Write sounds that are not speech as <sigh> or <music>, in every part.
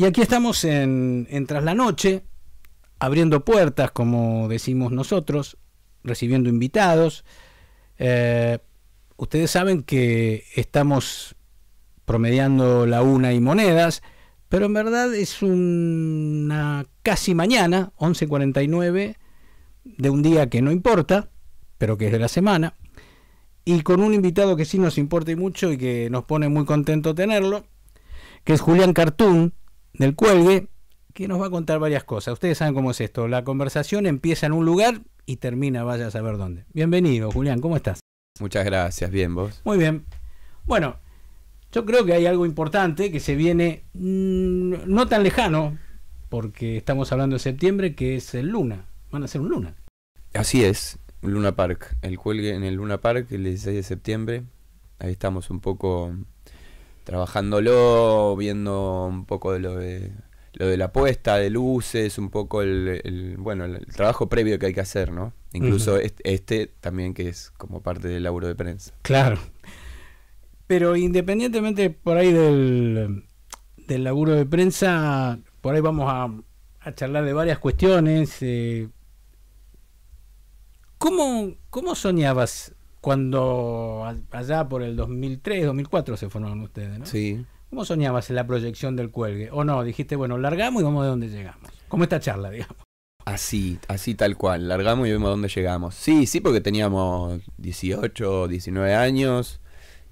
Y aquí estamos en, Tras la Noche, abriendo puertas, como decimos nosotros, recibiendo invitados. Eh, ustedes saben que estamos promediando la una y monedas, pero en verdad es una casi mañana, 11.49, de un día que no importa, pero que es de la semana, y con un invitado que sí nos importa y mucho y que nos pone muy contento tenerlo, que es Julián Cartún, del cuelgue, que nos va a contar varias cosas. Ustedes saben cómo es esto. La conversación empieza en un lugar y termina, vaya a saber dónde. Bienvenido, Julián, ¿cómo estás? Muchas gracias, bien vos. Muy bien. Bueno, yo creo que hay algo importante que se viene mm, no tan lejano, porque estamos hablando de septiembre, que es el Luna. Van a ser un Luna. Así es, Luna Park. El cuelgue en el Luna Park el 16 de septiembre. Ahí estamos un poco trabajándolo, viendo un poco de lo de la puesta de luces, un poco el, bueno el, trabajo previo que hay que hacer, ¿no? Incluso este, este, también que es como parte del laburo de prensa. Claro. Pero independientemente por ahí del, laburo de prensa, por ahí vamos a, charlar de varias cuestiones. Eh. ¿Cómo soñabas cuando allá por el 2003, 2004 se formaron ustedes, ¿no? Sí. ¿Cómo soñabas en la proyección del cuelgue? ¿O no? Dijiste, bueno, largamos y vamos de donde llegamos. Como esta charla, digamos. Así, así tal cual. Largamos y vemos dónde llegamos. Sí, sí, porque teníamos 18, 19 años.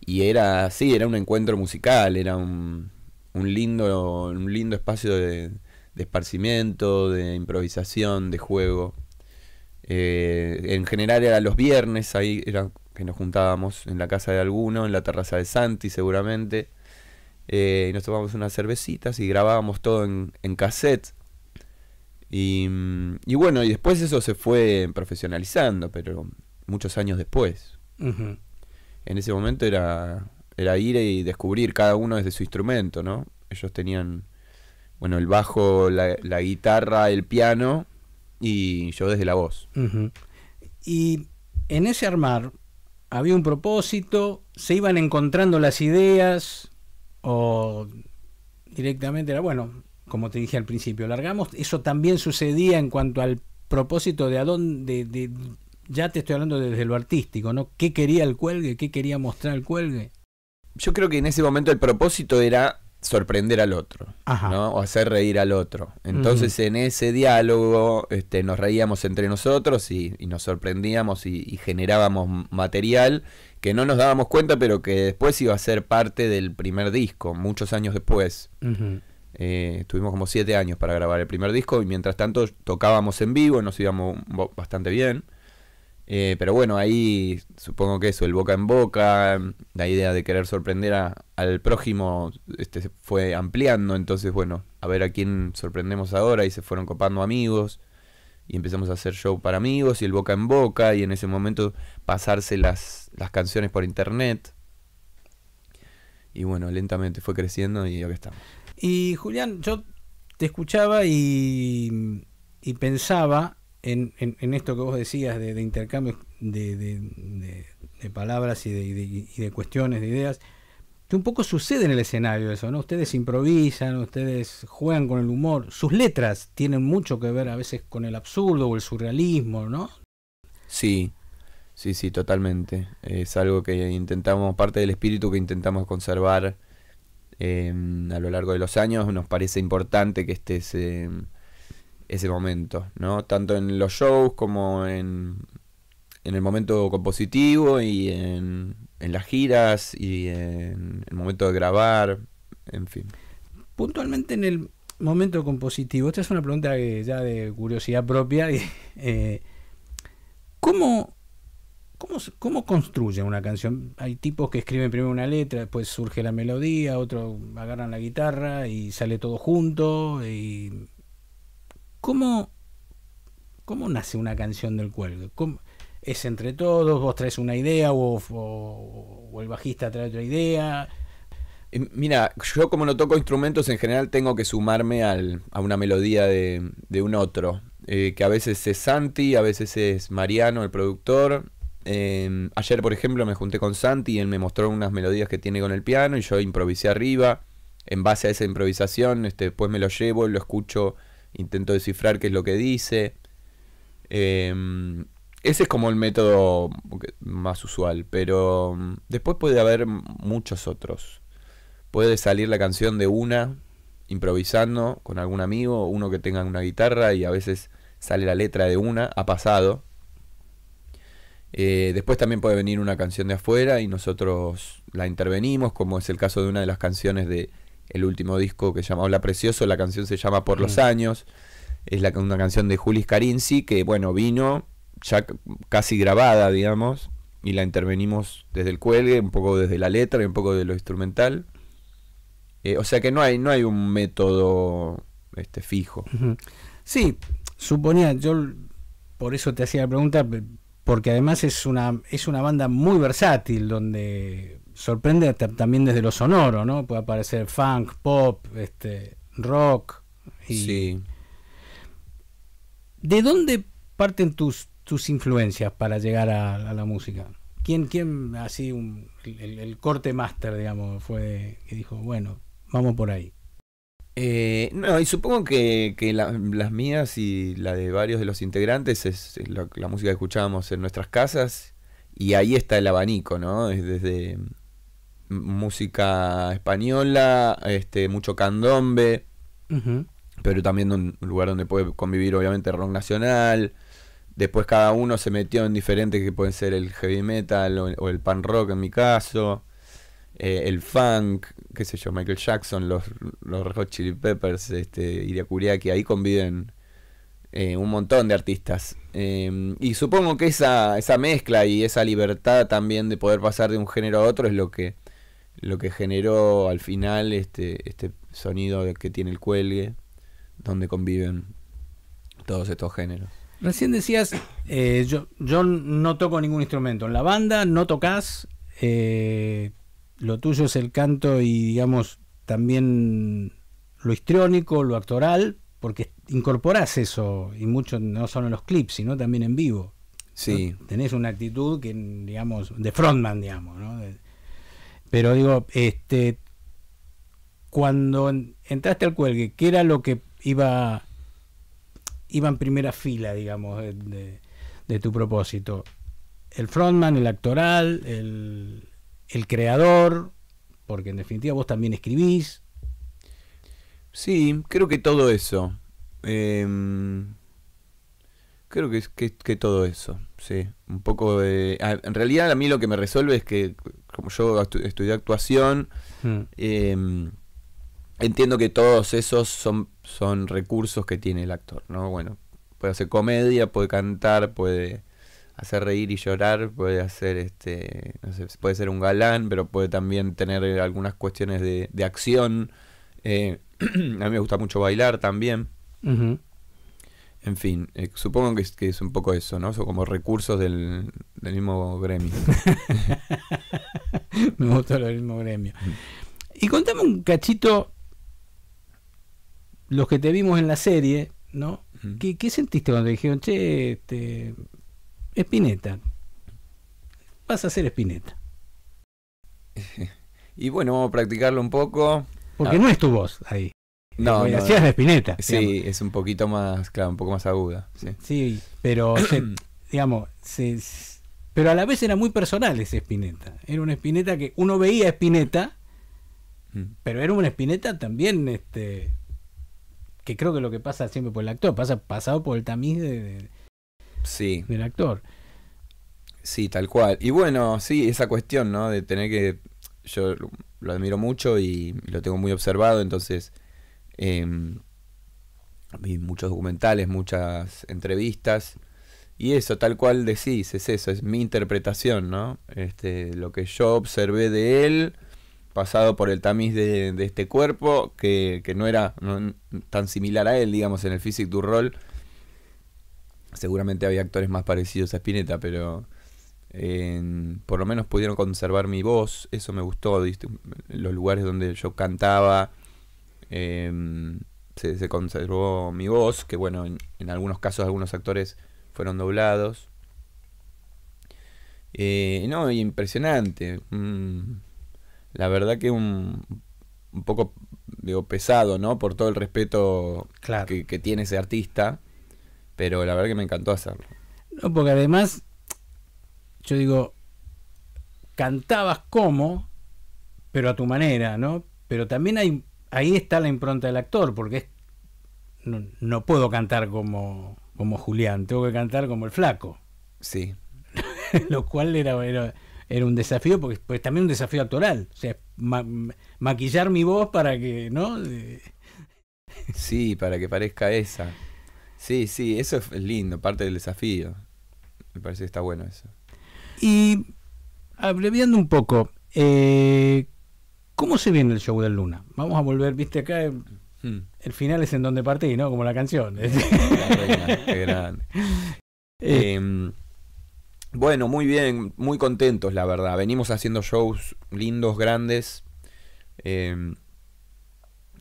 Y era, así, era un encuentro musical. Era un, lindo, un lindo espacio de, de esparcimiento, de improvisación, de juego. Eh, en general era los viernes, ahí era que nos juntábamos en la casa de alguno, en la terraza de Santi seguramente. Eh, y nos tomábamos unas cervecitas y grabábamos todo en, en cassette. Y, mm, bueno, y después eso se fue profesionalizando, pero muchos años después. En ese momento era, era ir y descubrir cada uno desde su instrumento, ¿no? Ellos tenían, bueno, el bajo, la, la guitarra, el piano y yo desde la voz. Y en ese armar había un propósito, se iban encontrando las ideas o directamente era, bueno, como te dije al principio, largamos, eso también sucedía en cuanto al propósito de a dónde, ya te estoy hablando desde lo artístico, ¿no? ¿Qué quería el cuelgue? ¿Qué quería mostrar el cuelgue? Yo creo que en ese momento el propósito era sorprender al otro, ¿no? O hacer reír al otro. Entonces en ese diálogo este, nos reíamos entre nosotros y, nos sorprendíamos y, generábamos material que no nos dábamos cuenta, pero que después iba a ser parte del primer disco, muchos años después. Eh, tuvimos como siete años para grabar el primer disco y mientras tanto tocábamos en vivo, nos íbamos bastante bien. Eh, pero bueno, ahí supongo que eso, el boca en boca, la idea de querer sorprender al prójimo este, se fue ampliando, entonces bueno, a ver a quién sorprendemos ahora y se fueron copando amigos y empezamos a hacer show para amigos y el boca en boca y en ese momento pasarse las, canciones por internet. Y bueno, lentamente fue creciendo y acá estamos. Y Julián, yo te escuchaba y, y pensaba en, esto que vos decías de, intercambio de, palabras y, de, cuestiones, de ideas, que un poco sucede en el escenario eso, ¿no? Ustedes improvisan, ustedes juegan con el humor, sus letras tienen mucho que ver a veces con el absurdo o el surrealismo, ¿no? Sí, sí, sí, totalmente. Es algo que intentamos, parte del espíritu que intentamos conservar eh, a lo largo de los años, nos parece importante que estés... Eh, ese momento, ¿no? Tanto en los shows como en, el momento compositivo y en, las giras y en el momento de grabar, en fin. Puntualmente en el momento compositivo, esta es una pregunta ya de curiosidad propia, eh, ¿cómo, cómo, cómo construyen una canción? Hay tipos que escriben primero una letra, después surge la melodía, otros agarran la guitarra y sale todo junto y ¿Cómo, cómo nace una canción del cuelgue? ¿Es entre todos? ¿Vos traes una idea o, el bajista trae otra idea? Em, mira, yo como no toco instrumentos, en general tengo que sumarme a una melodía de, un otro. Eh, que a veces es Santi, a veces es Mariano, el productor. Em, ayer, por ejemplo, me junté con Santi y él me mostró unas melodías que tiene con el piano y yo improvisé arriba. En base a esa improvisación, este, después me lo llevo, y lo escucho intento descifrar qué es lo que dice. Em, ese es como el método más usual, pero mm, después puede haber muchos otros. Puede salir la canción de una, improvisando con algún amigo, uno que tenga una guitarra y a veces sale la letra de una, ha pasado. Eh, después también puede venir una canción de afuera y nosotros la intervenimos, como es el caso de una de las canciones de el último disco que se llama Habla Precioso, la canción se llama Por los mm. Años, es la, una canción de Julis Carinzi que, bueno, vino ya casi grabada, digamos, y la intervenimos desde el cuelgue, un poco desde la letra y un poco de lo instrumental. Eh, o sea que no hay, no hay un método este, fijo. Sí, suponía, yo por eso te hacía la pregunta, porque además es una, es una banda muy versátil, donde sorprende también desde lo sonoro, ¿no? Puede aparecer funk, pop, este, rock. Y... Sí. ¿De dónde parten tus, tus influencias para llegar a, la música? ¿Quién, quién así, el, corte máster, digamos, fue que dijo, bueno, vamos por ahí? Eh, no, y supongo que, las mías y la de varios de los integrantes es la, la música que escuchábamos en nuestras casas y ahí está el abanico, ¿no? Es desde música española, este, mucho candombe, pero también un lugar donde puede convivir obviamente rock nacional. Después cada uno se metió en diferentes que pueden ser el heavy metal o, el pan rock en mi caso, eh, el funk, qué sé yo, Michael Jackson, los, los Red Hot Chili Peppers, este, que ahí conviven eh, un montón de artistas. Em, y supongo que esa, esa mezcla y esa libertad también de poder pasar de un género a otro es lo que lo que generó al final este, este sonido que tiene el cuelgue, donde conviven todos estos géneros. Recién decías, eh, yo, yo no toco ningún instrumento. En la banda no tocas, eh, lo tuyo es el canto y digamos también lo histriónico, lo actoral, porque incorporas eso, y mucho no solo en los clips, sino también en vivo. Sí. Tenés una actitud que, digamos, de frontman, digamos, ¿no? Pero digo, este, cuando entraste al cuelgue, ¿qué era lo que iba, iba en primera fila, digamos, de, tu propósito? ¿El frontman, el actoral, el, creador? Porque en definitiva vos también escribís. Sí, creo que todo eso. Em, Creo que, que, que todo eso, sí. Un poco de... Ah, en realidad a mí lo que me resuelve es que, como yo estudié actuación, hmm. em, entiendo que todos esos son, son recursos que tiene el actor, ¿no? Bueno, puede hacer comedia, puede cantar, puede hacer reír y llorar, puede hacer este, no sé, puede ser un galán, pero puede también tener eh, algunas cuestiones de, de acción. Eh, <clears throat> a mí me gusta mucho bailar también. En fin, eh, supongo que es, un poco eso, ¿no? Son como recursos del, mismo gremio. <laughs> Me gustó lo del mismo gremio. Y contame un cachito, los que te vimos en la serie, ¿no? ¿Qué, sentiste cuando te dijeron, che, Espineta, este, vas a ser Espineta? <laughs> y bueno, vamos a practicarlo un poco. Porque ah. no es tu voz ahí. No, no, Sí, es un poquito más, claro, un poco más aguda. Sí, sí pero, <clears throat> digamos, pero a la vez era muy personal ese espineta Era una espineta que uno veía Spinetta, mm. pero era una espineta también, este, que creo que lo que pasa siempre por el actor, pasa pasado por el tamiz del actor. Sí, tal cual. Y bueno, sí, esa cuestión, ¿no? De tener que... Yo lo admiro mucho y lo tengo muy observado, entonces eh, vi muchos documentales, muchas entrevistas. Y eso, tal cual decís, es eso, es mi interpretación, ¿no? Este, lo que yo observé de él, pasado por el tamiz de, este cuerpo, que, no era tan similar a él, digamos, en el Physic du Roll. Seguramente había actores más parecidos a Spinetta, pero por lo menos pudieron conservar mi voz, eso me gustó, los lugares donde yo cantaba, Em, se, conservó mi voz, que bueno, en, algunos casos algunos actores fueron doblados. Eh, no, impresionante. Mm, la verdad que un, poco digo, pesado, ¿no? Por todo el respeto que, que, tiene ese artista. Pero la verdad que me encantó hacerlo. No, porque además, yo digo, cantabas como, pero a tu manera, ¿no? Pero también hay ahí está la impronta del actor, porque no, puedo cantar como, como Julián, tengo que cantar como el flaco. Sí. <laughs> Lo cual era, era, un desafío, porque pues, también un desafío actoral. O sea, maquillar mi voz para que, ¿no? <laughs> sí, para que parezca esa. Sí, sí, eso es lindo, parte del desafío. Me parece que está bueno eso. Y abreviando un poco, eh, ¿Cómo se viene el show del Luna? Vamos a volver, viste, acá hmm. el, final es en donde partí, ¿no? Como la canción. <laughs> Eh, em, bueno, muy bien, muy contentos, la verdad. Venimos haciendo shows lindos, grandes. Em,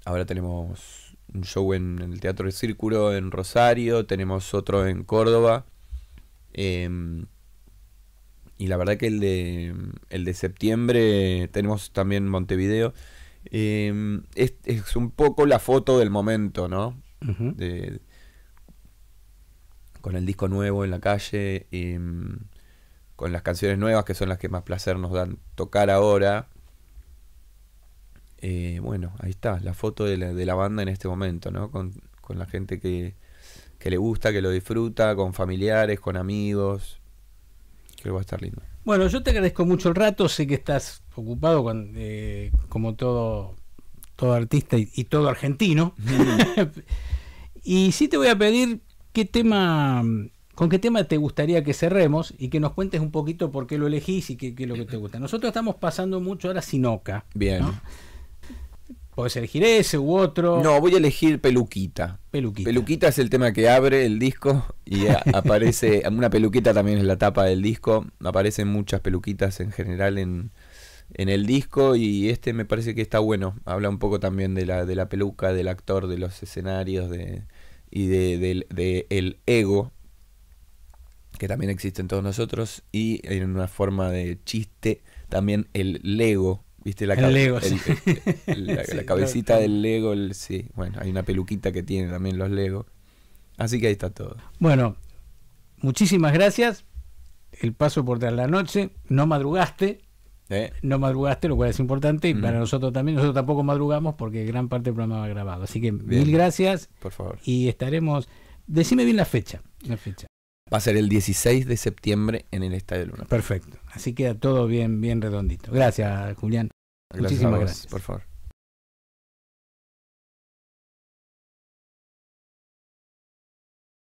ahora tenemos un show en, el Teatro del Círculo en Rosario, tenemos otro en Córdoba. Em, y la verdad que el de, el de septiembre tenemos también Montevideo. Em, es, un poco la foto del momento, ¿no? con el disco nuevo en la calle, em, con las canciones nuevas que son las que más placer nos dan tocar ahora. Eh, bueno, ahí está, la foto de la, de la banda en este momento, ¿no? Con, la gente que, que le gusta, que lo disfruta, con familiares, con amigos, va a estar lindo. Bueno, yo te agradezco mucho el rato, sé que estás ocupado con, eh, como todo, todo artista y, todo argentino. <laughs> y sí te voy a pedir qué tema, con qué tema te gustaría que cerremos y que nos cuentes un poquito por qué lo elegís y qué, es lo que te gusta. Nosotros estamos pasando mucho ahora Sinoca. Bien. Podés elegir ese u otro. No, voy a elegir Peluquita. Peluquita. es el tema que abre el disco y <laughs> aparece. Una peluquita también es la tapa del disco. Aparecen muchas peluquitas en general en, el disco y este me parece que está bueno. Habla un poco también de la, de la peluca, del actor, de los escenarios y de, del el ego que también existe en todos nosotros y en una forma de chiste también el lego la, cabecita del Lego, sí. Bueno, hay una peluquita que tiene también los Lego. Así que ahí está todo. Bueno, muchísimas gracias. El paso por la noche. No madrugaste. ¿Eh? No madrugaste, lo cual es importante. Y mm. para nosotros también. Nosotros tampoco madrugamos porque gran parte del programa va grabado. Así que mil gracias. Por favor. Y estaremos. Decime bien la fecha. La fecha. Va a ser el 16 de septiembre en el Estadio Luna. Perfecto. Así queda todo bien, bien redondito. Gracias, Julián. Muchísimas gracias. Por favor.